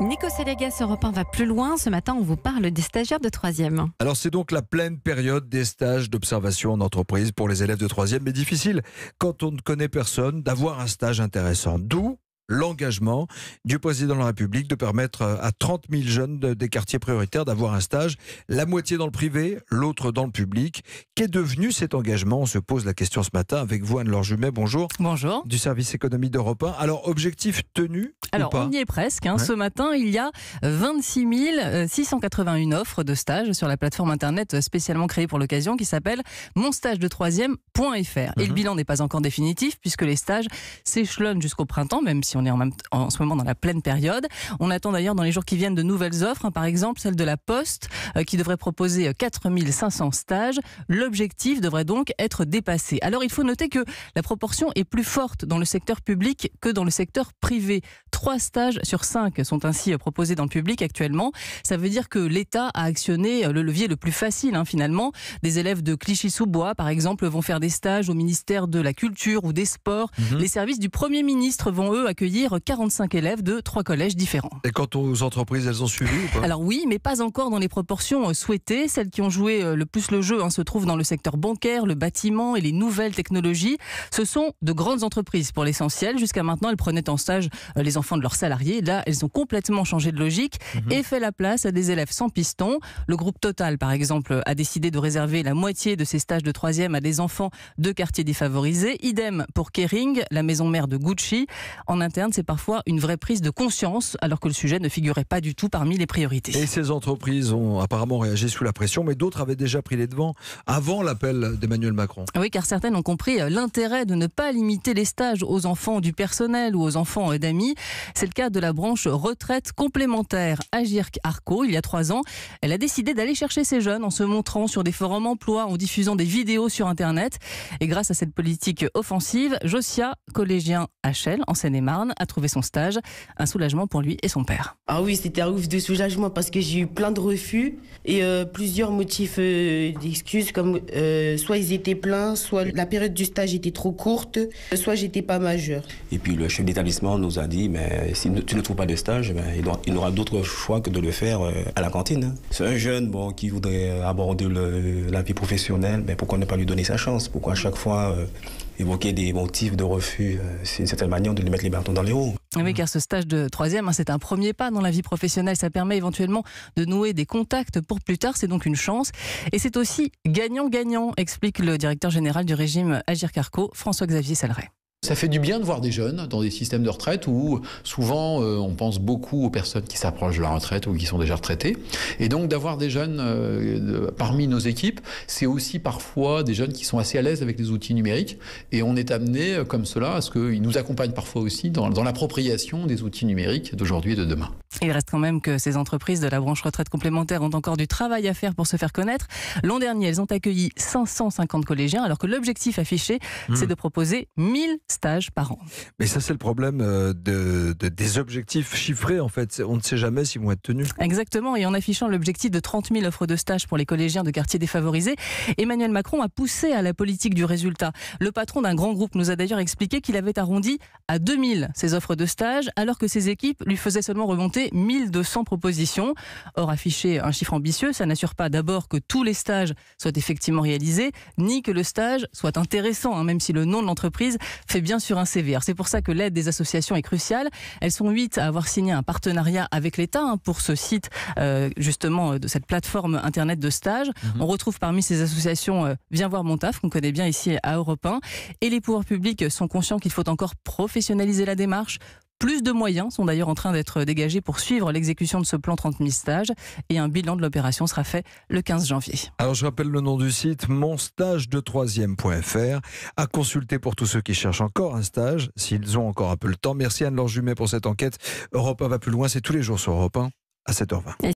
Nico Europe 1 va plus loin. Ce matin, on vous parle des stagiaires de 3 Alors, c'est donc la pleine période des stages d'observation en entreprise pour les élèves de 3 mais difficile quand on ne connaît personne d'avoir un stage intéressant. D'où l'engagement du président de la République de permettre euh, à 30 000 jeunes des quartiers prioritaires d'avoir un stage, la moitié dans le privé, l'autre dans le public. Qu'est devenu cet engagement On se pose la question ce matin avec vous, Anne-Laure Jumet, bonjour. Bonjour. Du service économie d'Europe 1. Alors, objectif tenu Alors, ou pas on y est presque. Hein. Ce matin, il y a 26 681 euh, offres de stage sur la plateforme internet spécialement créée pour l'occasion qui s'appelle monstagedetroisième.fr. Et troisièmefr et le mhm. bilan n'est pas encore définitif puisque les stages s'échelonnent jusqu'au printemps, même si on est en, en ce moment dans la pleine période. On attend d'ailleurs dans les jours qui viennent de nouvelles offres, hein. par exemple celle de la Poste, euh, qui devrait proposer 4500 euh, stages. L'objectif devrait donc être dépassé. Alors il faut noter que la proportion est plus forte dans le secteur public que dans le secteur privé. Trois stages sur cinq sont ainsi euh, proposés dans le public actuellement. Ça veut dire que l'État a actionné le levier le plus facile hein, finalement. Des élèves de Clichy-sous-Bois, par exemple, vont faire des stages au ministère de la Culture ou des Sports. Mhm. Les services du Premier ministre vont eux accueillir 45 élèves de trois collèges différents. Et quant aux entreprises, elles ont suivi Alors oui, mais pas encore dans les proportions euh, souhaitées. Celles qui ont joué euh, le plus le jeu hein, se trouvent dans le secteur bancaire, le bâtiment et les nouvelles technologies. Ce sont de grandes entreprises pour l'essentiel. Jusqu'à maintenant, elles prenaient en stage euh, les enfants de leurs salariés. Là, elles ont complètement changé de logique mhm. et fait la place à des élèves sans piston. Le groupe Total, par exemple, a décidé de réserver la moitié de ses stages de troisième à des enfants de quartiers défavorisés. Idem pour Kering, la maison mère de Gucci. En interne, c'est parfois une vraie prise de conscience, alors que le sujet ne figurait pas du tout parmi les priorités. Et ces entreprises ont apparemment réagi sous la pression, mais d'autres avaient déjà pris les devants avant l'appel d'Emmanuel Macron. Ah oui, car certaines ont compris euh, l'intérêt de ne pas limiter les stages aux enfants du personnel ou aux enfants euh, d'amis. C'est le cas de la branche retraite complémentaire Agirc Arco. Il y a trois ans, elle a décidé d'aller chercher ces jeunes en se montrant sur des forums emploi, en diffusant des vidéos sur Internet. Et grâce à cette politique offensive, Josia, collégien HL en Seine-et-Marne, a trouvé son stage. Un soulagement pour lui et son père. Ah oui, c'était un ouf de soulagement parce que j'ai eu plein de refus et euh, plusieurs motifs euh, d'excuses comme euh, soit ils étaient pleins, soit la période du stage était trop courte, soit j'étais pas majeur. Et puis le chef d'établissement nous a dit mais si tu ne trouves pas de stage, ben, il n'aura d'autre choix que de le faire à la cantine. Hein. C'est un jeune bon, qui voudrait aborder la vie professionnelle, mais pourquoi ne pas lui donner sa chance Pourquoi à chaque fois évoquer des motifs de refus. Euh, c'est une certaine manière de lui mettre les bâtons dans les roues. Ah oui, car ce stage de troisième, hein, c'est un premier pas dans la vie professionnelle. Ça permet éventuellement de nouer des contacts pour plus tard. C'est donc une chance. Et c'est aussi gagnant-gagnant, explique le directeur général du régime Agir Carco, François-Xavier Saleret. Ça fait du bien de voir des jeunes dans des systèmes de retraite où souvent euh, on pense beaucoup aux personnes qui s'approchent de la retraite ou qui sont déjà retraitées. Et donc d'avoir des jeunes euh, parmi nos équipes, c'est aussi parfois des jeunes qui sont assez à l'aise avec les outils numériques. Et on est amené euh, comme cela à ce qu'ils nous accompagnent parfois aussi dans l'appropriation des outils numériques d'aujourd'hui et de demain. Il reste quand même que ces entreprises de la branche retraite complémentaire ont encore du travail à faire pour se faire connaître. L'an dernier, elles ont accueilli 550 collégiens, alors que l'objectif affiché, c'est hmm. de proposer 1000 stages par an. Mais ça, c'est le problème euh, des objectifs chiffrés, en fait. On ne sait jamais s'ils vont être tenus. Exactement, et en affichant l'objectif de 30 000 offres de stages pour les collégiens de quartiers défavorisés, Emmanuel Macron a poussé à la politique du résultat. Le patron d'un grand groupe nous a d'ailleurs expliqué qu'il avait arrondi à 2000 ses offres de stages, alors que ses équipes lui faisaient seulement remonter 1200 propositions. Or, afficher un chiffre ambitieux, ça n'assure pas d'abord que tous les stages soient effectivement réalisés, ni que le stage soit intéressant, hein, même si le nom de l'entreprise fait bien sur un CV. C'est pour ça que l'aide des associations est cruciale. Elles sont huit à avoir signé un partenariat avec l'État hein, pour ce site, euh, justement, de cette plateforme Internet de stage. Mhm. On retrouve parmi ces associations euh, Viens voir mon taf, qu'on connaît bien ici à Europe 1. Et les pouvoirs publics sont conscients qu'il faut encore professionnaliser la démarche, plus de moyens sont d'ailleurs en train d'être dégagés pour suivre l'exécution de ce plan 30 000 stages et un bilan de l'opération sera fait le 15 janvier. Alors je rappelle le nom du site monstage monstage23e.fr à consulter pour tous ceux qui cherchent encore un stage, s'ils ont encore un peu le temps. Merci Anne-Laure Jumet pour cette enquête. Europe 1 va plus loin, c'est tous les jours sur Europe 1 à 7h20.